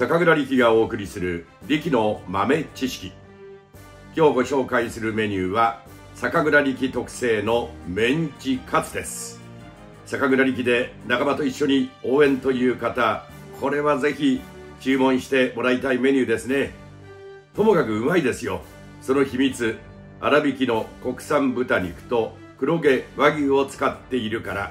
酒蔵力がお送りする力の豆知識今日ご紹介するメニューは酒蔵力特製のメンチカツです酒蔵力で仲間と一緒に応援という方これはぜひ注文してもらいたいメニューですねともかくうまいですよその秘密粗挽きの国産豚肉と黒毛和牛を使っているから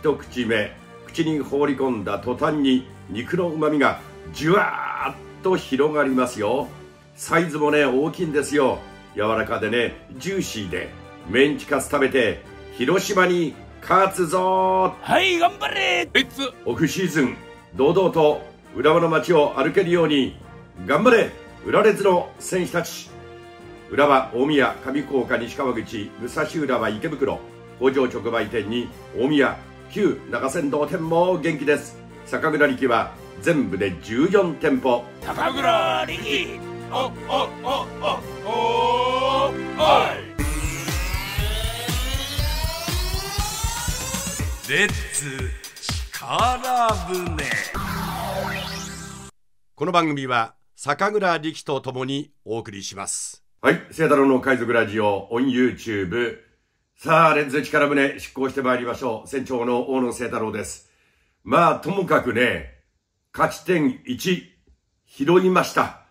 一口目口に放り込んだ途端に肉のうまみがじゅわーっと広がりますよサイズもね大きいんですよ柔らかでねジューシーでメンチカツ食べて広島に勝つぞはい頑張れオフシーズン堂々と浦和の街を歩けるように頑張れ浦レズの選手たち浦和大宮上高岡西川口武蔵浦和池袋工場直売店に大宮旧中山道店も元気です坂倉力は全部で14店舗高倉力おおおおおいレッツ力船この番組は坂倉力とともにお送りしますはい聖太郎の海賊ラジオオン YouTube さあレッツ力船出航してまいりましょう船長の大野聖太郎ですまあともかくね勝ち点1、拾いました。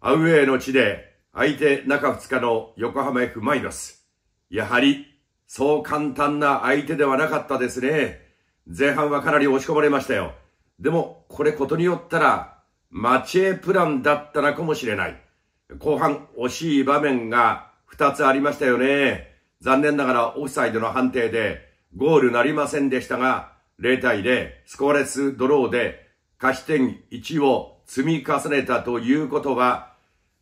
アウェーの地で相手中2日の横浜 F マイナス。やはり、そう簡単な相手ではなかったですね。前半はかなり押し込まれましたよ。でも、これことによったら、マチプランだったのかもしれない。後半、惜しい場面が2つありましたよね。残念ながらオフサイドの判定で、ゴールなりませんでしたが、0対0、スコアレスドローで、貸し点1を積み重ねたということは、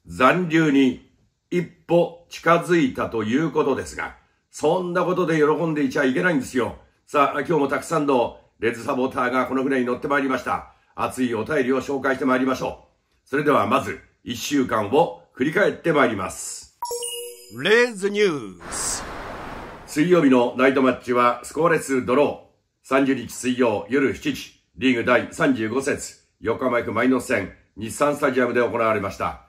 残留に一歩近づいたということですが、そんなことで喜んでいちゃいけないんですよ。さあ、今日もたくさんのレッズサポーターがこの船に乗ってまいりました。熱いお便りを紹介してまいりましょう。それではまず、一週間を振り返ってまいります。レッズニュース。水曜日のナイトマッチはスコアレスドロー。30日水曜夜7時、リーグ第35節、横浜イノス戦、日産スタジアムで行われました。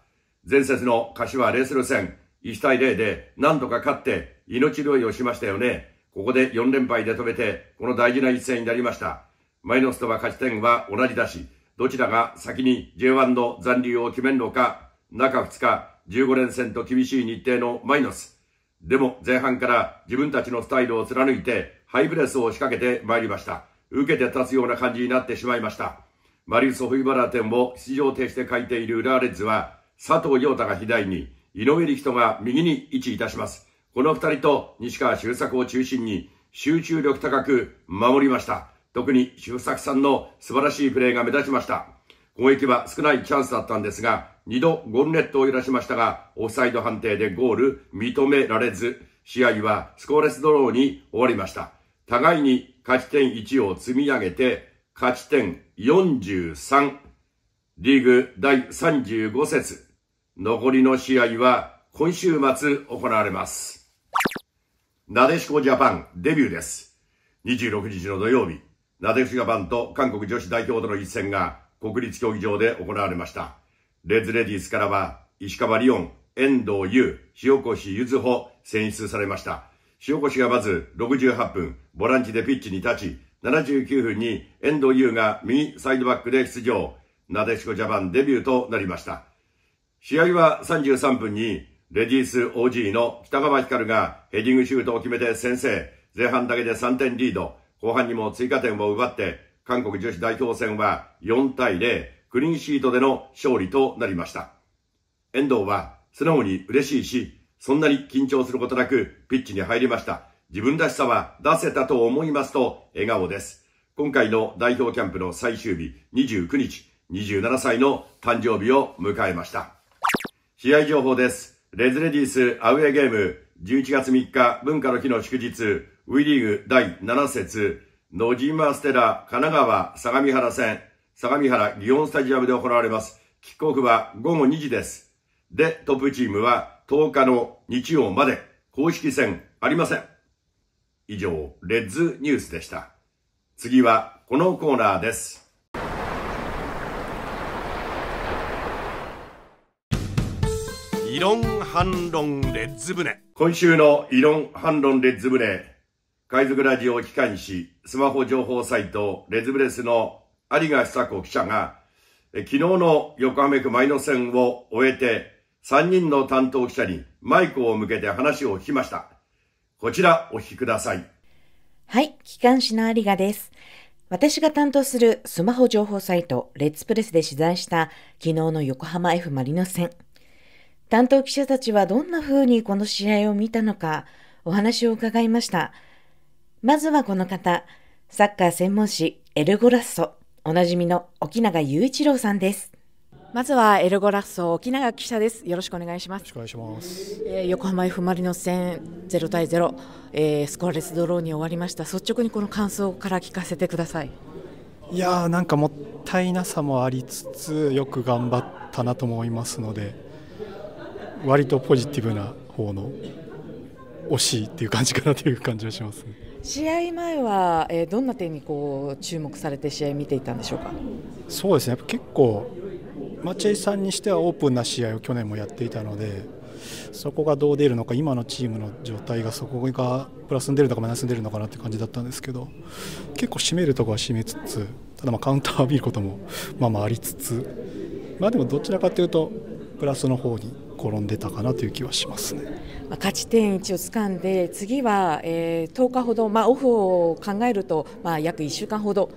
前節の柏レースル戦、1対0で何とか勝って命拾いをしましたよね。ここで4連敗で止めて、この大事な一戦になりました。マイノスとは勝ち点は同じだし、どちらが先に J1 の残留を決めるのか、中2日、15連戦と厳しい日程のマイノス。でも前半から自分たちのスタイルを貫いて、ハイブレスを仕掛けてまいりました。受けて立つような感じになってしまいました。マリウス・ホイバラ店を出場停止で書いているラーレッズは、佐藤陽太が左に、井上力人が右に位置いたします。この二人と西川修作を中心に集中力高く守りました。特に修作さんの素晴らしいプレーが目立ちました。攻撃は少ないチャンスだったんですが、二度ゴールネットを揺らしましたが、オフサイド判定でゴール認められず、試合はスコアレスドローに終わりました。互いに勝ち点1を積み上げて、勝ち点43。リーグ第35節。残りの試合は今週末行われます。なでしこジャパンデビューです。26日の土曜日、なでしこジャパンと韓国女子代表との一戦が国立競技場で行われました。レッズレディースからは石川リオン、遠藤優、塩越ゆずほ選出されました。塩越がまず68分、ボランチでピッチに立ち、79分に遠藤優が右サイドバックで出場。なでしこジャパンデビューとなりました。試合は33分にレディース OG の北川光がヘディングシュートを決めて先制。前半だけで3点リード。後半にも追加点を奪って、韓国女子代表戦は4対0、クリーンシートでの勝利となりました。遠藤は素直に嬉しいし、そんなに緊張することなくピッチに入りました。自分らしさは出せたと思いますと笑顔です。今回の代表キャンプの最終日29日、27歳の誕生日を迎えました。試合情報です。レズレディースアウェーゲーム、11月3日文化の日の祝日、ウィリーグ第7節、野島ステラ神奈川相模原戦、相模原祇園スタジアムで行われます。キックオフは午後2時です。で、トップチームは10日の日曜まで公式戦ありません。以上、レッズニュースでした。次はこのコーナーです。異論反論レッズ船。今週の異論反論レッズ船。海賊ラジオ機関紙、スマホ情報サイト、レッズブレスの有賀久子記者が、昨日の横浜区前の線戦を終えて、三人の担当記者にマイクを向けて話を聞きました。こちらお聞きください。はい、機関士の有賀です。私が担当するスマホ情報サイト、レッツプレスで取材した昨日の横浜 F・ マリノ戦。担当記者たちはどんな風にこの試合を見たのか、お話を伺いました。まずはこの方、サッカー専門誌、エルゴラッソ、おなじみの沖永雄一郎さんです。まずはエルゴラッソ沖永記者です。よろしくお願いします。よろしくお願いします。えー、横浜 F マリノス戦ゼロ対ゼロ、えー、スコアレスドローに終わりました。率直にこの感想から聞かせてください。いやーなんかもったいなさもありつつよく頑張ったなと思いますので、割とポジティブな方の惜しいっていう感じかなという感じがします、ね、試合前は、えー、どんな点にこう注目されて試合見ていたんでしょうかそうですねやっぱ結構松井さんにしてはオープンな試合を去年もやっていたのでそこがどう出るのか今のチームの状態がそこがプラスに出るのかマイナスに出るのかなって感じだったんですけど結構締めるところは締めつつただまカウンターを浴びることもまあまあありつつまあでもどちらかというとプラスの方に転んでたかなという気はしますね。勝ち点1をつかんで次は、10日ほど、まあ、オフを考えると、まあ、約1週間ほど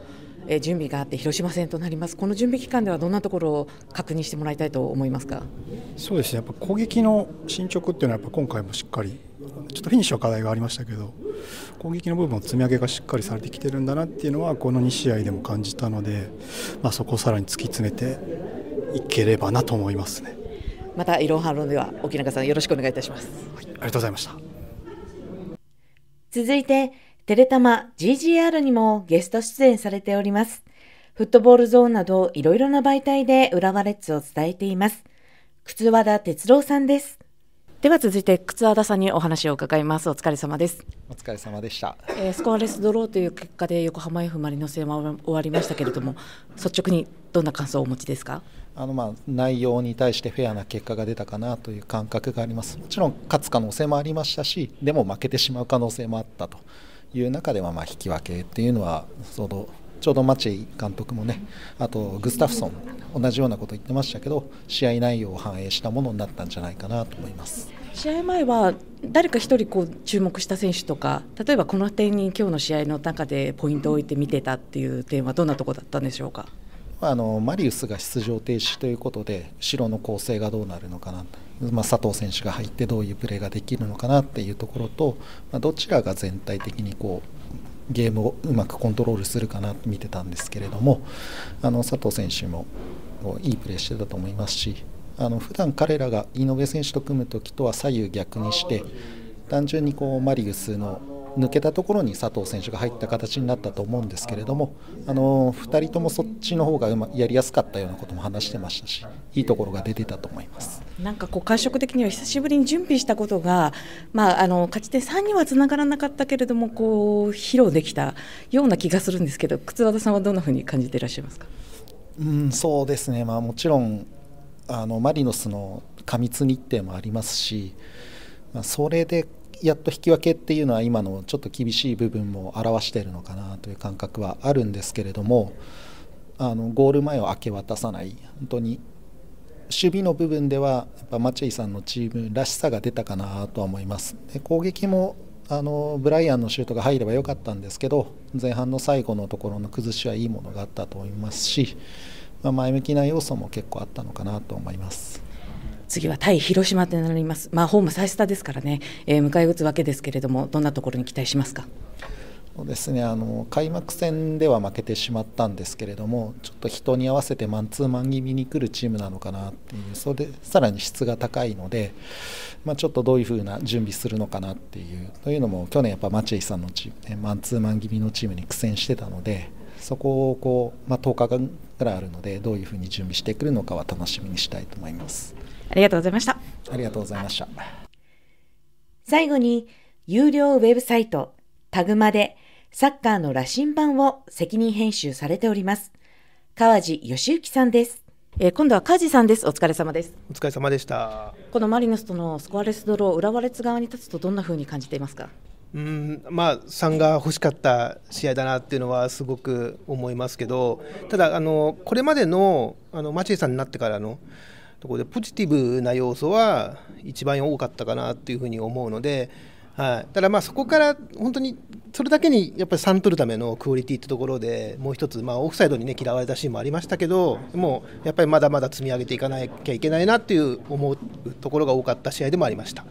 え準備があって広島戦となります、この準備期間ではどんなところを確認してもらいたいと思いますかそうですね、やっぱ攻撃の進捗っていうのは、やっぱ今回もしっかり、ちょっとフィニッシュは課題がありましたけど、攻撃の部分の積み上げがしっかりされてきてるんだなっていうのは、この2試合でも感じたので、まあ、そこをさらに突き詰めていければなと思いますね。また、イロハロンでは、沖永さん、よろしくお願いいたします。はい、ありがとうございました続いてテレタマ GGR にもゲスト出演されております。フットボールゾーンなどいろいろな媒体で浦和レッズを伝えています。靴和田哲郎さんです。では続いて靴和田さんにお話を伺います。お疲れ様です。お疲れ様でした。えー、スコアレスドローという結果で横浜 F マリノスは終わりましたけれども、率直にどんな感想をお持ちですか。あのまあ内容に対してフェアな結果が出たかなという感覚があります。もちろん勝つ可能性もありましたし、でも負けてしまう可能性もあったと。いう中ではまあ引き分けっていうのはそのちょうど町井監督もねあとグスタフソン同じようなこと言ってましたけど試合内容を反映したものになったんじゃないかなと思います試合前は誰か1人こう注目した選手とか例えばこの点に今日の試合の中でポイントを置いて見てたっていう点はどんなとこだったんでしょうかあのマリウスが出場停止ということで後ろの構成がどうなるのかなまあ、佐藤選手が入ってどういうプレーができるのかなっていうところと、まあ、どちらが全体的にこうゲームをうまくコントロールするかなって見てたんですけれどもあの佐藤選手もいいプレーしてたと思いますしあの普段彼らが井上選手と組む時とは左右逆にして単純にこうマリウスの抜けたところに佐藤選手が入った形になったと思うんですけれどもあの2人ともそっちの方がうがやりやすかったようなことも話してましたしいいところが出てたと思いますなんかこう感触的には久しぶりに準備したことが、まあ、あの勝ち点3にはつながらなかったけれどもこう披露できたような気がするんですけど靴和田さんはどんなふうに感じていらっしゃいますか、うん、そうですね、まあ、もちろんあのマリノスの過密日程もありますし、まあ、それでやっと引き分けっていうのは今のちょっと厳しい部分も表しているのかなという感覚はあるんですけれどもあのゴール前を明け渡さない本当に守備の部分ではやっぱマチェイさんのチームらしさが出たかなとは思いますで攻撃もあのブライアンのシュートが入ればよかったんですけど前半の最後のところの崩しはいいものがあったと思いますし、まあ、前向きな要素も結構あったのかなと思います。次は対広島となります、まあ、ホーム再スタですからね、えー、迎え撃つわけですけれども、どんなところに期待しますか。そうですねあの開幕戦では負けてしまったんですけれどもちょっと人に合わせてマンツーマン気味に来るチームなのかなっていうそれでさらに質が高いので、まあ、ちょっとどういうふうな準備するのかなっていうというのも去年やっぱマチェイさんのチーム、ね、マンツーマン気味のチームに苦戦してたのでそこをこう、まあ、10日間ぐらいあるのでどういうふうに準備してくるのかは楽しみにしたいと思います。ありがとうございました。ありがとうございました。最後に、有料ウェブサイト、タグマで、サッカーの羅針盤を責任編集されております。川地義行さんです。えー、今度は梶さんです。お疲れ様です。お疲れ様でした。このマリノスとのスコアレスドロー、浦和レッズ側に立つとどんな風に感じていますか。うん、まあ三が欲しかった試合だなっていうのはすごく思いますけど、ただあのこれまでのあのマチエさんになってからのところでポジティブな要素は一番多かったかなというふうに思うので、はい、だまあそこから本当にそれだけにやっぱり3取るためのクオリティってところでもう一つ、まあ、オフサイドに、ね、嫌われたシーンもありましたけどもうやっぱりまだまだ積み上げていかなきゃいけないなっていう思うところが多かった試合でもありました。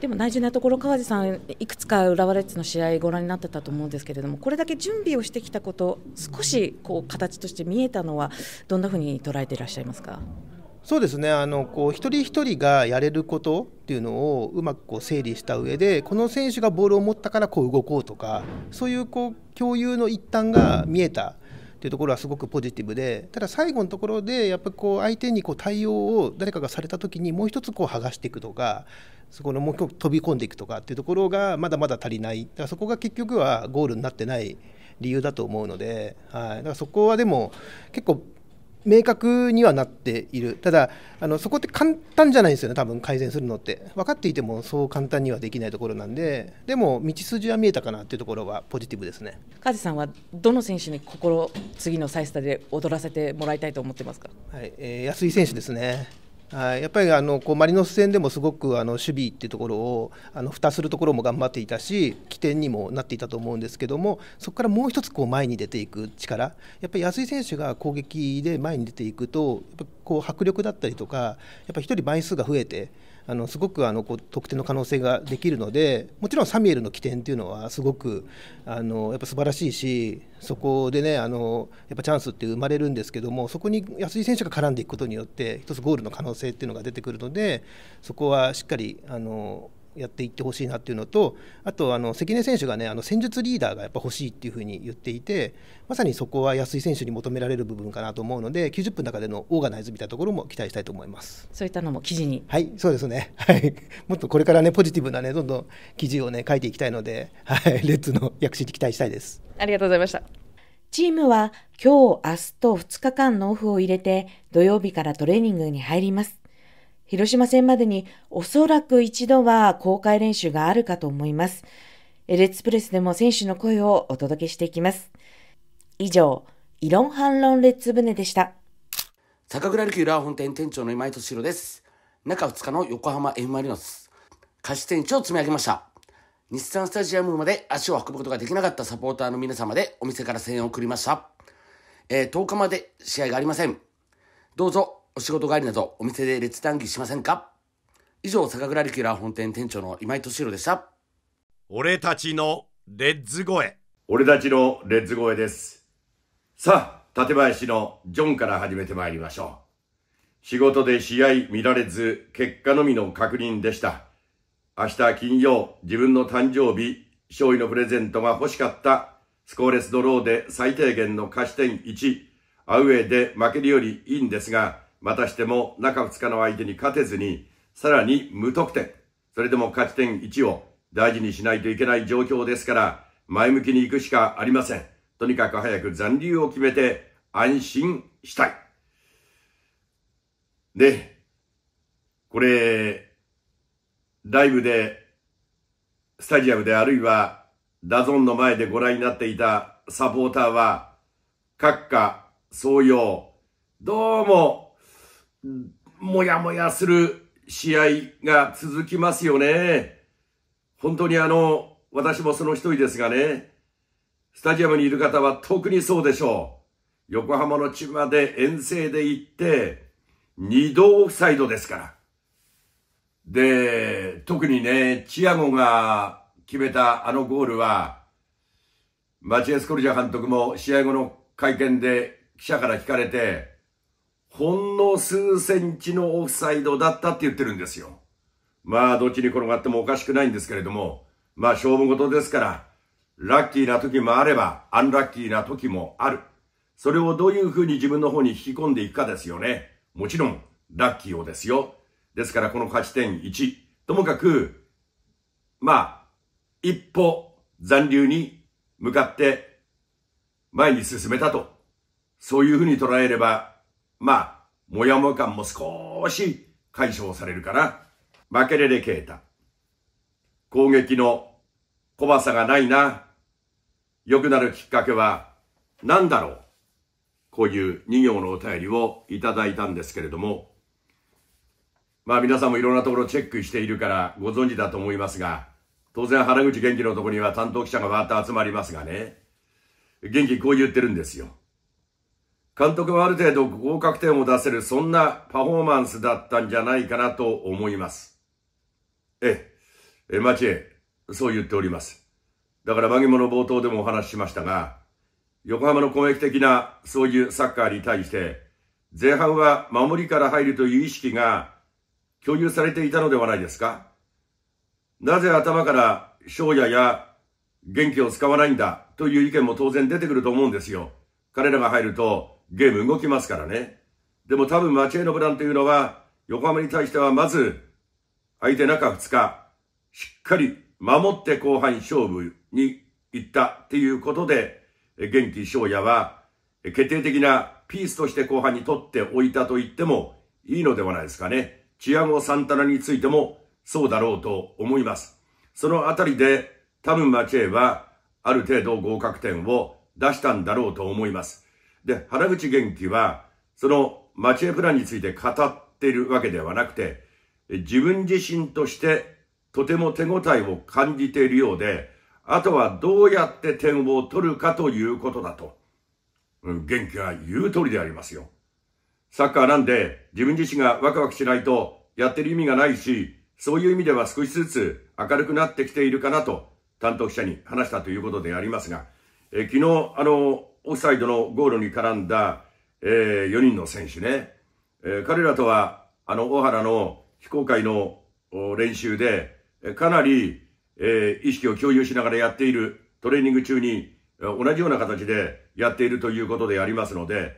でも大事なところ川地さん、いくつか浦和レッズの試合ご覧になってたと思うんですけれどもこれだけ準備をしてきたこと少しこう形として見えたのはどんなふうに捉えていらっしゃいますか。そうですねあのこう一人一人がやれることっていうのをうまくこう整理した上でこの選手がボールを持ったからこう動こうとかそういうこう共有の一端が見えたっていうところはすごくポジティブでただ最後のところでやっぱこう相手にこう対応を誰かがされた時にもう一つこう剥がしていくとかそこのもう一飛び込んでいくとかっていうところがまだまだ足りないだからそこが結局はゴールになってない理由だと思うので、はい、だからそこはでも結構明確にはなっている、ただ、あのそこって簡単じゃないんですよね、多分改善するのって、分かっていてもそう簡単にはできないところなんで、でも、道筋は見えたかなっていうところは、ポジティブですね梶さんは、どの選手に心、次の再スタで踊らせてもらいたいと思ってますか、はいえー、安井選手ですね。はい、やっぱりあのこうマリノス戦でもすごくあの守備っていうところをあの蓋するところも頑張っていたし起点にもなっていたと思うんですけどもそこからもう一つこう前に出ていく力やっぱり安井選手が攻撃で前に出ていくとやっぱこう迫力だったりとかやっぱ1人枚数が増えてあのすごくあのこう得点の可能性ができるのでもちろんサミュエルの起点というのはすごくあのやっぱ素晴らしいしそこでねあのやっぱチャンスって生まれるんですけどもそこに安井選手が絡んでいくことによって1つゴールの可能性っていうのが出てくるのでそこはしっかりあのやっていってほしいなっていうのとあとあの関根選手がねあの戦術リーダーがやっぱ欲しいっていうふうに言っていてまさにそこは安井選手に求められる部分かなと思うので90分の中でのオーガナイズみたいなところも期待したいと思いますそういったのも記事にはいそうですねはいもっとこれからねポジティブなねどんどん記事をね書いていきたいのではいレッツの躍進に期待したいですありがとうございましたチームは今日明日と2日間のオフを入れて土曜日からトレーニングに入ります広島戦までにおそらく一度は公開練習があるかと思います。レッツプレスでも選手の声をお届けしていきます。以上、異論反論レッツ船でした。坂倉琉球ラー本店店長の今井敏郎です。中2日の横浜 F マリノス、貸し店長を積み上げました。日産スタジアムまで足を運ぶことができなかったサポーターの皆様でお店から声援を送りました。えー、10日まで試合がありません。どうぞお仕事帰りなどお店で列談義しませんか以上、酒蔵リキュラー本店店長の今井敏郎でした。俺たちのレッズ声。俺たちのレッズ声です。さあ、館林のジョンから始めてまいりましょう。仕事で試合見られず、結果のみの確認でした。明日金曜、自分の誕生日、勝利のプレゼントが欲しかった、スコーレスドローで最低限の貸ち点1、アウェイで負けるよりいいんですが、またしても中2日の相手に勝てずに、さらに無得点。それでも勝ち点1を大事にしないといけない状況ですから、前向きに行くしかありません。とにかく早く残留を決めて安心したい。で、これ、ライブで、スタジアムであるいは、ダゾンの前でご覧になっていたサポーターは、閣下、総用、どうももやもやする試合が続きますよね。本当にあの、私もその一人ですがね、スタジアムにいる方は特にそうでしょう。横浜の地まで遠征で行って、二度オフサイドですから。で、特にね、チアゴが決めたあのゴールは、マチエス・コルジャ監督も試合後の会見で記者から聞かれて、ほんの数センチのオフサイドだったって言ってるんですよ。まあ、どっちに転がってもおかしくないんですけれども、まあ、勝負事ですから、ラッキーな時もあれば、アンラッキーな時もある。それをどういう風に自分の方に引き込んでいくかですよね。もちろん、ラッキーをですよ。ですから、この勝ち点1。ともかく、まあ、一歩残留に向かって前に進めたと。そういう風に捉えればまあ、もやもや感も少し解消されるから、負けれれけえた。攻撃の怖さがないな。良くなるきっかけは何だろうこういう2行のお便りをいただいたんですけれども、まあ皆さんもいろんなところチェックしているからご存知だと思いますが、当然原口元気のところには担当記者がわーっと集まりますがね、元気こう言ってるんですよ。監督はある程度合格点を出せる、そんなパフォーマンスだったんじゃないかなと思います。ええ、マチエ、そう言っております。だからマギモの冒頭でもお話ししましたが、横浜の攻撃的なそういうサッカーに対して、前半は守りから入るという意識が共有されていたのではないですかなぜ頭から勝也や元気を使わないんだという意見も当然出てくると思うんですよ。彼らが入るとゲーム動きますからね。でも多分町へのプブランというのは、横浜に対してはまず、相手中2日、しっかり守って後半勝負に行ったっていうことで、元気翔也は決定的なピースとして後半に取っておいたと言ってもいいのではないですかね。チアゴ・サンタナについてもそうだろうと思います。そのあたりで多分町へはある程度合格点を出したんだろうと思います。で、原口元気は、その町へプランについて語っているわけではなくて、自分自身としてとても手応えを感じているようで、あとはどうやって点を取るかということだと。うん、元気は言う通りでありますよ。サッカーなんで自分自身がワクワクしないとやってる意味がないし、そういう意味では少しずつ明るくなってきているかなと担当記者に話したということでありますが、え昨日、あの、オフサイドのゴールに絡んだ、えー、4人の選手ね。えー、彼らとは、あの、小原の非公開の練習で、かなり、えー、意識を共有しながらやっている、トレーニング中に、同じような形でやっているということでありますので、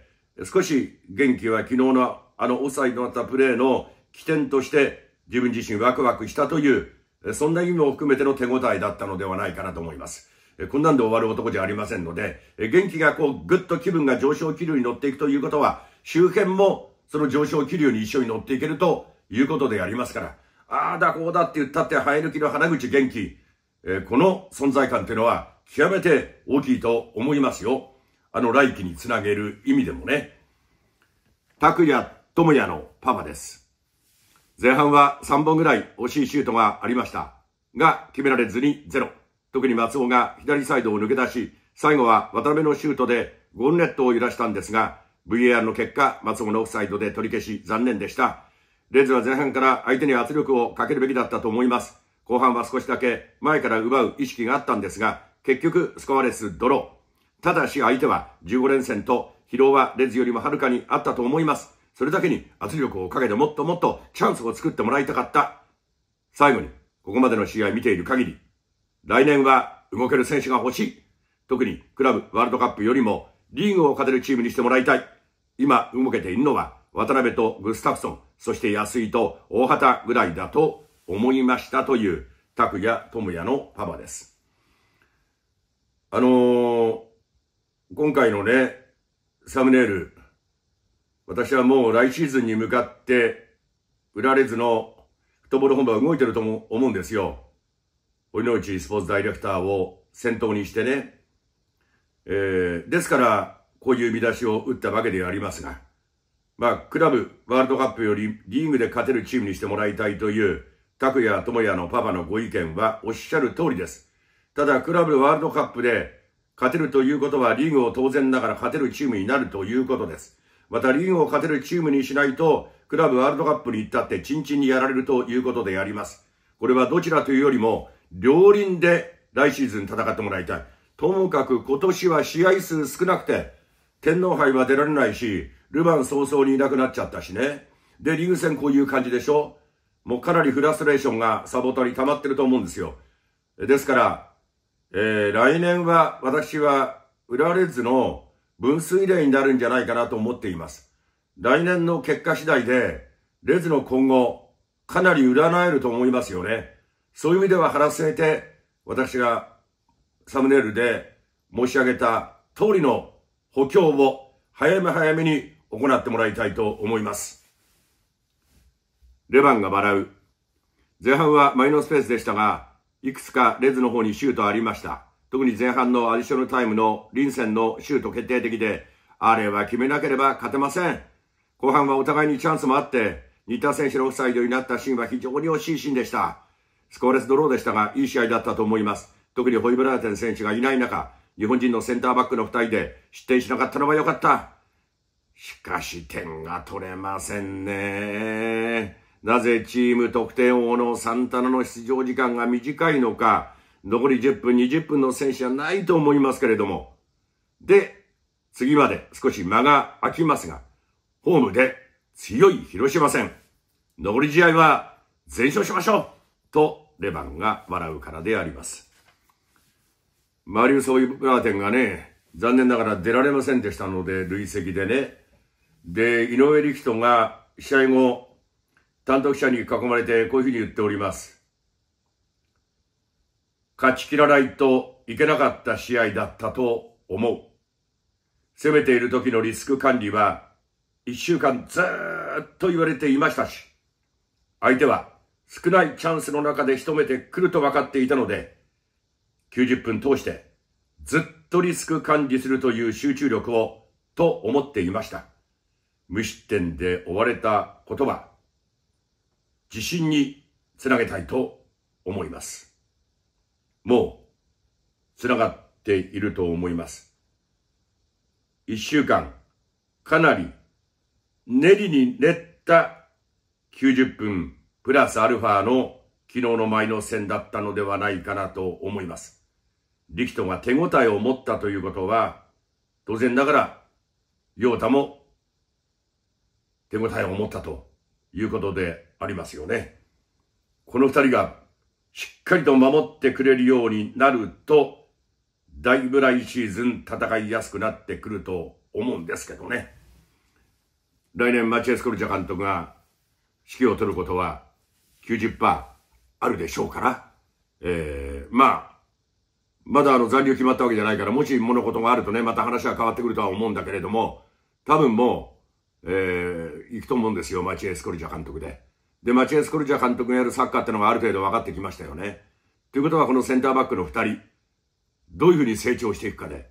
少し元気は昨日のあのオフサイドだったプレーの起点として自分自身ワクワクしたという、そんな意味も含めての手応えだったのではないかなと思います。こんなんで終わる男じゃありませんので、元気がこう、ぐっと気分が上昇気流に乗っていくということは、周辺もその上昇気流に一緒に乗っていけるということでありますから、ああだこうだって言ったって生え抜きの花口元気、えこの存在感っていうのは極めて大きいと思いますよ。あの来期につなげる意味でもね。拓也智也のパパです。前半は3本ぐらい惜しいシュートがありました。が、決められずに0。特に松尾が左サイドを抜け出し、最後は渡辺のシュートでゴールネットを揺らしたんですが、VAR の結果、松尾のオフサイドで取り消し、残念でした。レンズは前半から相手に圧力をかけるべきだったと思います。後半は少しだけ前から奪う意識があったんですが、結局スコアレスドロー。ただし相手は15連戦と疲労はレンズよりもはるかにあったと思います。それだけに圧力をかけてもっともっとチャンスを作ってもらいたかった。最後に、ここまでの試合見ている限り、来年は動ける選手が欲しい。特にクラブワールドカップよりもリーグを勝てるチームにしてもらいたい。今動けているのは渡辺とグスタフソン、そして安井と大畑ぐらいだと思いましたという拓也智也のパパです。あのー、今回のね、サムネイル、私はもう来シーズンに向かって、売られずのフットボール本部は動いてると思うんですよ。堀之内スポーツダイレクターを先頭にしてね、えー、ですから、こういう見出しを打ったわけでありますが、まあ、クラブ、ワールドカップよりリーグで勝てるチームにしてもらいたいという、拓也智也のパパのご意見はおっしゃる通りです。ただ、クラブワールドカップで勝てるということは、リーグを当然ながら勝てるチームになるということです。また、リーグを勝てるチームにしないと、クラブワールドカップに行ったって、ちんちんにやられるということであります。これはどちらというよりも、両輪で来シーズン戦ってもらいたい。ともかく今年は試合数少なくて、天皇杯は出られないし、ルヴァン早々にいなくなっちゃったしね。で、リーグ戦こういう感じでしょもうかなりフラストレーションがサボタに溜まってると思うんですよ。ですから、えー、来年は私は浦和レッズの分水嶺になるんじゃないかなと思っています。来年の結果次第で、レズの今後、かなり占えると思いますよね。そういう意味では腹据えて、私がサムネイルで申し上げた通りの補強を早め早めに行ってもらいたいと思います。レバンが笑う。前半はマイノースペースでしたが、いくつかレズの方にシュートありました。特に前半のアディショナルタイムのリンセンのシュート決定的で、あれは決めなければ勝てません。後半はお互いにチャンスもあって、新田選手のオフサイドになったシーンは非常に惜しいシーンでした。スコアレスドローでしたが、いい試合だったと思います。特にホイブラーテン選手がいない中、日本人のセンターバックの2人で失点しなかったのは良かった。しかし点が取れませんね。なぜチーム得点王のサンタナの出場時間が短いのか、残り10分、20分の選手じゃないと思いますけれども。で、次まで少し間が空きますが、ホームで強い広島戦。残り試合は全勝しましょうとレバンが笑うからであります。マリウス・オイガーテンがね、残念ながら出られませんでしたので、累積でね。で、井上力人が試合後、担当者に囲まれてこういうふうに言っております。勝ち切らないといけなかった試合だったと思う。攻めている時のリスク管理は、一週間ずっと言われていましたし、相手は少ないチャンスの中で仕留めてくると分かっていたので、90分通してずっとリスク管理するという集中力をと思っていました。無失点で追われたことは、自信につなげたいと思います。もう、つながっていると思います。一週間、かなり練りに練った90分プラスアルファの昨日の前の戦だったのではないかなと思います。力人が手応えを持ったということは、当然ながら、陽太も手応えを持ったということでありますよね。この二人がしっかりと守ってくれるようになると、だいぶ来シーズン戦いやすくなってくると思うんですけどね。来年マチエスコルチャ監督が指揮を取ることは90%あるでしょうから、えー、まあ、まだあの残留決まったわけじゃないから、もし物事があるとね、また話は変わってくるとは思うんだけれども、多分もう、えー、行くと思うんですよ、マチエスコルジャ監督で。で、マチエスコルジャ監督がやるサッカーってのがある程度分かってきましたよね。ということは、このセンターバックの2人、どういうふうに成長していくかで、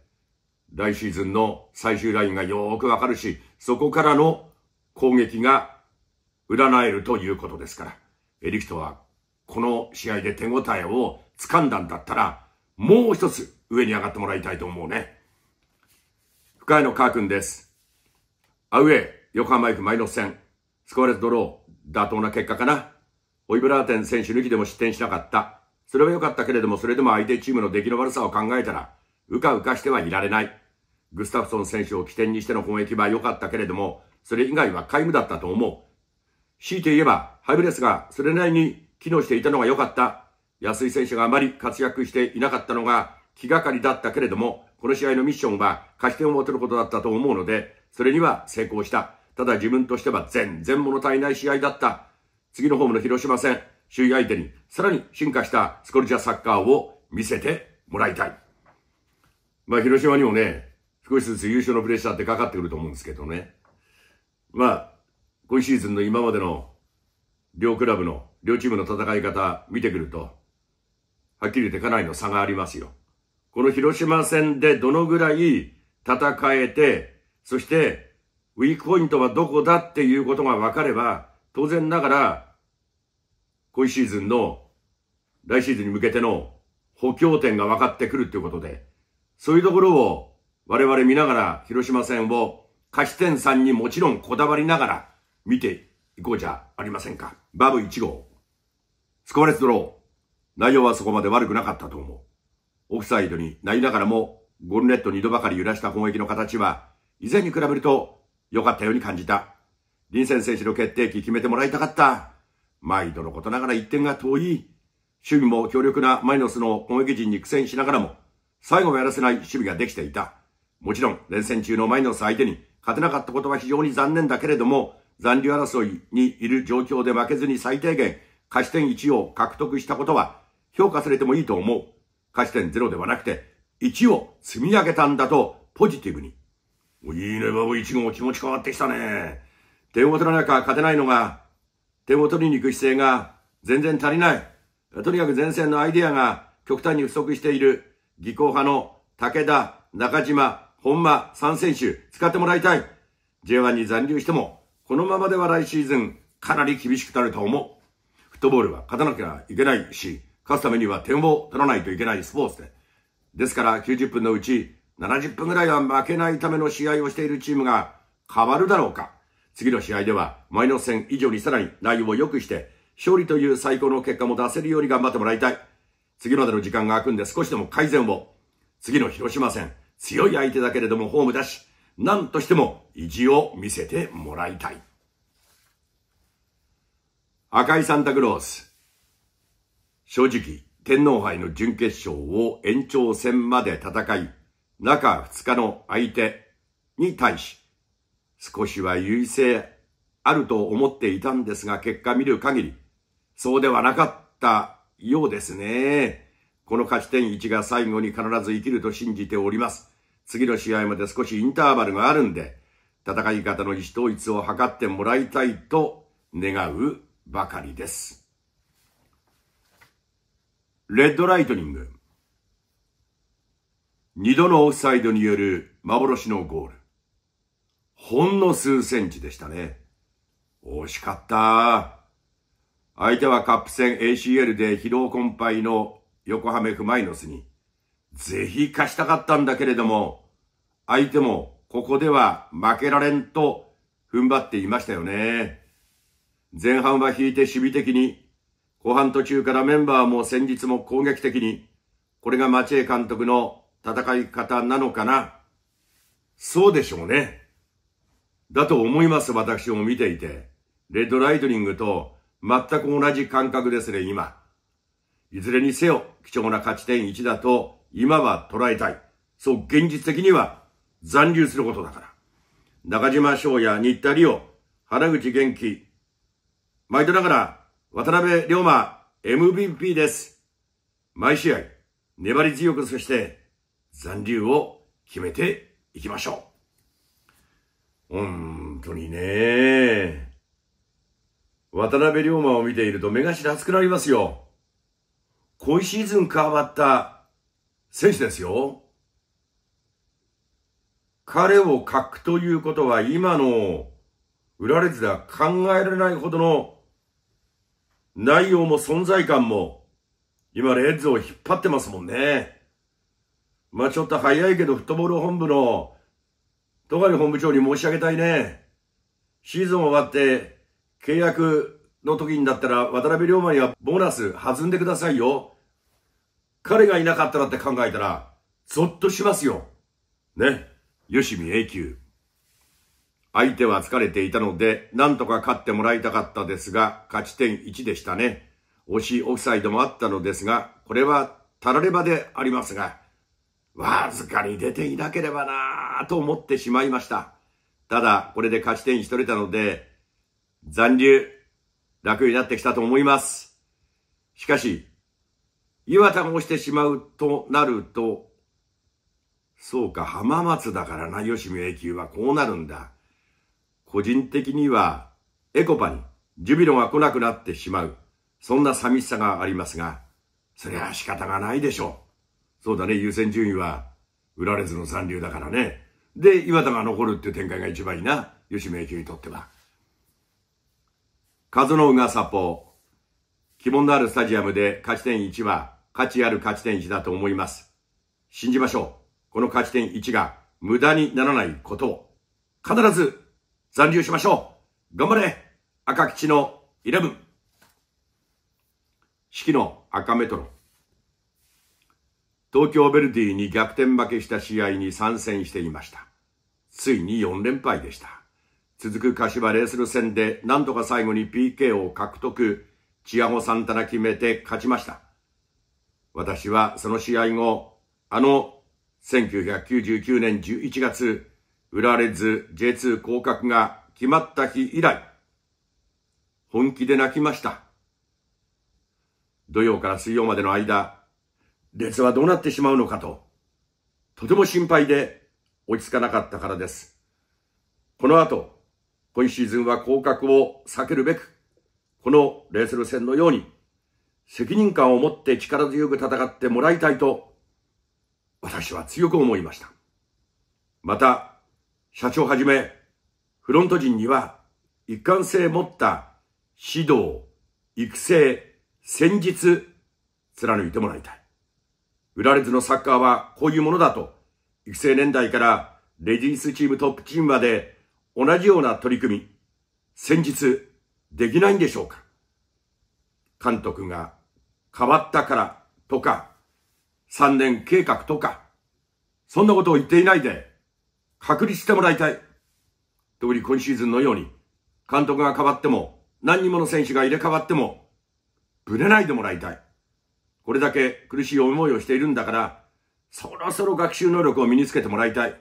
来シーズンの最終ラインがよーくわかるし、そこからの攻撃が占えるということですから。エリクトはこの試合で手応えを掴んだんだったら、もう一つ上に上がってもらいたいと思うね。深谷のカー君です。アウェー、横浜 F マイノス戦、スコアレスドロー、妥当な結果かな。オイブラーテン選手抜きでも失点しなかった。それは良かったけれども、それでも相手チームの出来の悪さを考えたら、うかうかしてはいられない。グスタフソン選手を起点にしての攻撃は良かったけれども、それ以外は皆無だったと思う。強いて言えば、ハイブレスがそれなりに機能していたのが良かった。安井選手があまり活躍していなかったのが気がかりだったけれども、この試合のミッションは勝ち点を持てることだったと思うので、それには成功した。ただ自分としては全然物足りない試合だった。次のホームの広島戦、首位相手にさらに進化したスコルジャサッカーを見せてもらいたい。まあ広島にもね、少しずつ優勝のプレッシャーってかかってくると思うんですけどね。まあ、今シーズンの今までの両クラブの、両チームの戦い方見てくると、はっきり言ってかなりの差がありますよ。この広島戦でどのぐらい戦えて、そしてウィークポイントはどこだっていうことが分かれば、当然ながら、今シーズンの、来シーズンに向けての補強点が分かってくるということで、そういうところを我々見ながら広島戦を勝ち点3にもちろんこだわりながら、見ていこうじゃありませんか。バブ1号。スコアレスドロー。内容はそこまで悪くなかったと思う。オフサイドになりながらも、ゴールネット2度ばかり揺らした攻撃の形は、以前に比べると良かったように感じた。セン選手の決定機決めてもらいたかった。毎度のことながら1点が遠い。守備も強力なマイノスの攻撃陣に苦戦しながらも、最後もやらせない守備ができていた。もちろん、連戦中のマイノス相手に勝てなかったことは非常に残念だけれども、残留争いにいる状況で負けずに最低限、勝ち点1を獲得したことは評価されてもいいと思う。勝ち点0ではなくて、1を積み上げたんだと、ポジティブに。いいね、バブ1号気持ち変わってきたね。点を取らなきゃ勝てないのが、点を取りに行く姿勢が全然足りない。とにかく前線のアイディアが極端に不足している、技巧派の武田、中島、本間、3選手、使ってもらいたい。J1 に残留してもこのままでは来シーズン、かなり厳しくなると思う。フットボールは勝たなきゃいけないし、勝つためには点を取らないといけないスポーツで。ですから90分のうち70分ぐらいは負けないための試合をしているチームが変わるだろうか。次の試合では前の戦以上にさらに内容を良くして、勝利という最高の結果も出せるように頑張ってもらいたい。次までの時間が空くんで少しでも改善を。次の広島戦、強い相手だけれどもホームだし、何としても意地を見せてもらいたい。赤いサンタクロース。正直、天皇杯の準決勝を延長戦まで戦い、中2日の相手に対し、少しは優位性あると思っていたんですが、結果見る限り、そうではなかったようですね。この勝ち点1が最後に必ず生きると信じております。次の試合まで少しインターバルがあるんで、戦い方の意思統一を図ってもらいたいと願うばかりです。レッドライトニング。二度のオフサイドによる幻のゴール。ほんの数センチでしたね。惜しかった。相手はカップ戦 ACL で疲労困憊の横浜 F マイノスに、ぜひ貸したかったんだけれども、相手もここでは負けられんと踏ん張っていましたよね。前半は引いて守備的に、後半途中からメンバーも戦術も攻撃的に、これが町江監督の戦い方なのかな。そうでしょうね。だと思います、私も見ていて。レッドライトニングと全く同じ感覚ですね、今。いずれにせよ、貴重な勝ち点1だと今は捉えたい。そう現実的には残留することだから。中島翔や新田理央、原口元気。毎度ながら、渡辺龍馬、MVP です。毎試合、粘り強くそして残留を決めていきましょう。本当にね。渡辺龍馬を見ていると目頭熱くなりますよ。今シーズン変わった選手ですよ。彼を書くということは今の売らレッズでは考えられないほどの内容も存在感も今レッズを引っ張ってますもんね。まあちょっと早いけどフットボール本部の戸上本部長に申し上げたいね。シーズン終わって契約の時にだったら渡辺龍馬にはボーナス弾んでくださいよ。彼がいなかったらって考えたら、ゾッとしますよ。ね。吉見永久。相手は疲れていたので、なんとか勝ってもらいたかったですが、勝ち点1でしたね。惜しいオフサイドもあったのですが、これはたらればでありますが、わずかに出ていなければなぁと思ってしまいました。ただ、これで勝ち点1取れたので、残留、楽になってきたと思います。しかし、岩田が押してしまうとなると、そうか、浜松だからな、吉見永久はこうなるんだ。個人的には、エコパに、ジュビロが来なくなってしまう。そんな寂しさがありますが、そりゃ仕方がないでしょう。そうだね、優先順位は、売られずの残留だからね。で、岩田が残るっていう展開が一番いいな、吉永久にとっては。カズノウが札幌、希望のあるスタジアムで勝ち点1は、価値ある勝ち点1だと思います。信じましょう。この勝ち点1が無駄にならないことを。必ず残留しましょう。頑張れ赤吉の11。季の赤メトロ。東京ヴェルディに逆転負けした試合に参戦していました。ついに4連敗でした。続く柏レースル戦で何度か最後に PK を獲得、チアゴ・サンタナ決めて勝ちました。私はその試合後、あの1999年11月、浦レッズ J2 降格が決まった日以来、本気で泣きました。土曜から水曜までの間、列はどうなってしまうのかと、とても心配で落ち着かなかったからです。この後、今シーズンは降格を避けるべく、このレースル戦のように、責任感を持って力強く戦ってもらいたいと、私は強く思いました。また、社長はじめ、フロント陣には、一貫性持った指導、育成、戦術、貫いてもらいたい。売られずのサッカーはこういうものだと、育成年代からレディースチームトップチームまで同じような取り組み、戦術、できないんでしょうか監督が変わったからとか、3年計画とか、そんなことを言っていないで、確立してもらいたい。特に今シーズンのように、監督が変わっても、何人もの選手が入れ替わっても、ぶれないでもらいたい。これだけ苦しい思いをしているんだから、そろそろ学習能力を身につけてもらいたい。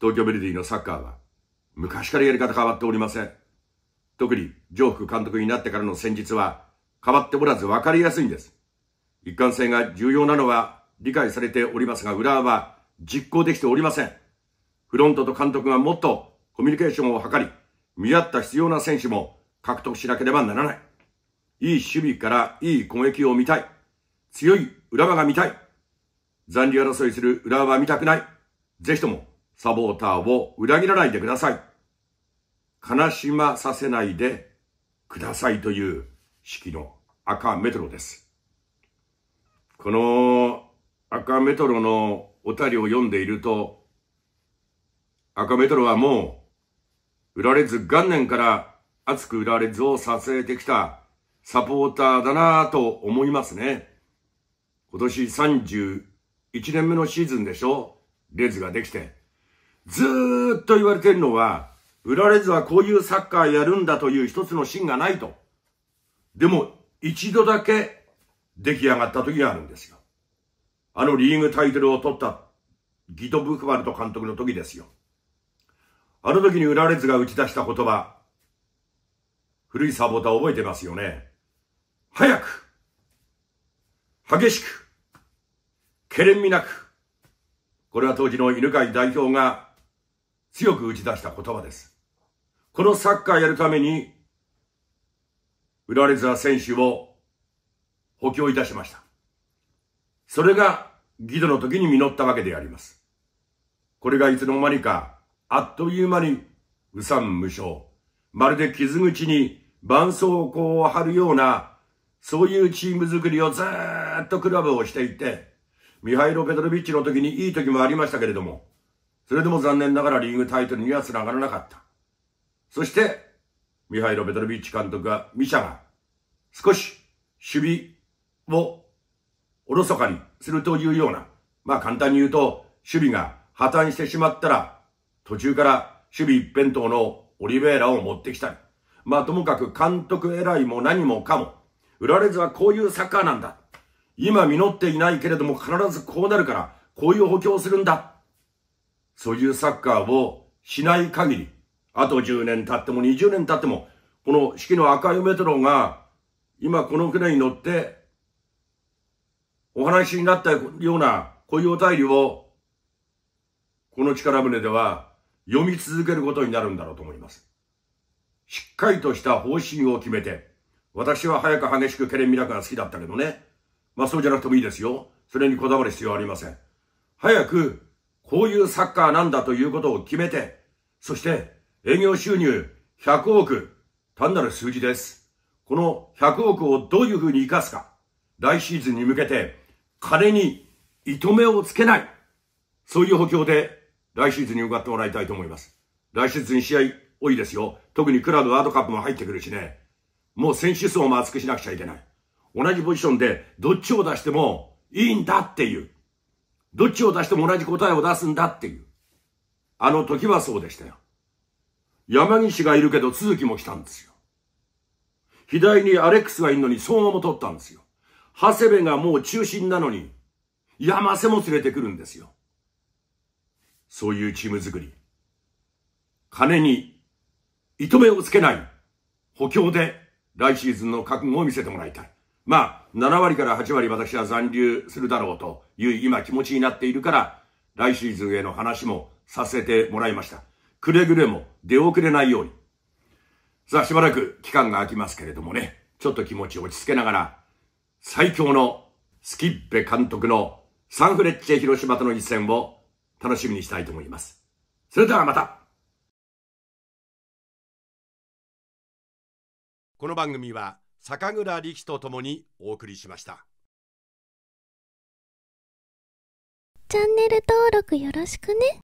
東京ベルディのサッカーは、昔からやり方変わっておりません。特に、ジョーク監督になってからの戦術は、変わっておらず分かりやすいんです。一貫性が重要なのは理解されておりますが、裏は実行できておりません。フロントと監督がもっとコミュニケーションを図り、見合った必要な選手も獲得しなければならない。いい守備からいい攻撃を見たい。強い浦和が見たい。残留争いする浦和は見たくない。ぜひともサポーターを裏切らないでください。悲しまさせないでくださいという式の赤メトロです。この赤メトロのおたりを読んでいると、赤メトロはもう、売られず元年から熱く売られずを支えてきたサポーターだなぁと思いますね。今年31年目のシーズンでしょレズができて。ずーっと言われてるのは、らレズはこういうサッカーやるんだという一つの芯がないと。でも、一度だけ出来上がった時があるんですよ。あのリーグタイトルを取ったギト・ブクバルト監督の時ですよ。あの時にらレズが打ち出した言葉、古いサポーター覚えてますよね。早く、激しく、けれみなく、これは当時の犬飼代表が強く打ち出した言葉です。このサッカーやるために、浦和レッズ選手を補強いたしました。それがギドの時に実ったわけであります。これがいつの間にか、あっという間に、うさん無償。まるで傷口に絆創膏を貼るような、そういうチーム作りをずっとクラブをしていて、ミハイロ・ペトロビッチの時にいい時もありましたけれども、それでも残念ながらリーグタイトルには繋がらなかった。そして、ミハイロ・ベトロビッチ監督が、ミシャが、少し守備をおろそかにするというような、まあ簡単に言うと、守備が破綻してしまったら、途中から守備一辺倒のオリベーラを持ってきたり、まあともかく監督偉いも何もかも、売られずはこういうサッカーなんだ。今実っていないけれども必ずこうなるから、こういう補強をするんだ。そういうサッカーをしない限り、あと10年経っても20年経っても、この四季の赤いメトロが、今この船に乗って、お話になったようなこういうお便りを、この力船では読み続けることになるんだろうと思います。しっかりとした方針を決めて、私は早く激しくケレンミラクが好きだったけどね。まあそうじゃなくてもいいですよ。それにこだわる必要はありません。早くこういうサッカーなんだということを決めて、そして営業収入100億、単なる数字です。この100億をどういうふうに活かすか。来シーズンに向けて、金に糸目をつけない。そういう補強で、来シーズンに向かってもらいたいと思います。来シーズン試合多いですよ。特にクラブワールドカップも入ってくるしね。もう選手層も厚くしなくちゃいけない。同じポジションでどっちを出してもいいんだっていう。どっちを出しても同じ答えを出すんだっていう。あの時はそうでしたよ。山岸がいるけど鈴木も来たんですよ。左にアレックスがいるのに相馬も取ったんですよ。長谷部がもう中心なのに、山瀬も連れてくるんですよ。そういうチーム作り。金に糸目をつけない補強で来シーズンの覚悟を見せてもらいたい。まあ、7割から8割私は残留するだろうという今気持ちになっているから、来シーズンへの話もさせてもらいました。くれぐれも出遅れないように。さあ、しばらく期間が空きますけれどもね、ちょっと気持ち落ち着けながら、最強のスキッベ監督のサンフレッチェ広島との一戦を楽しみにしたいと思います。それではまたこの番組は坂倉力とともにお送りしましたチャンネル登録よろしくね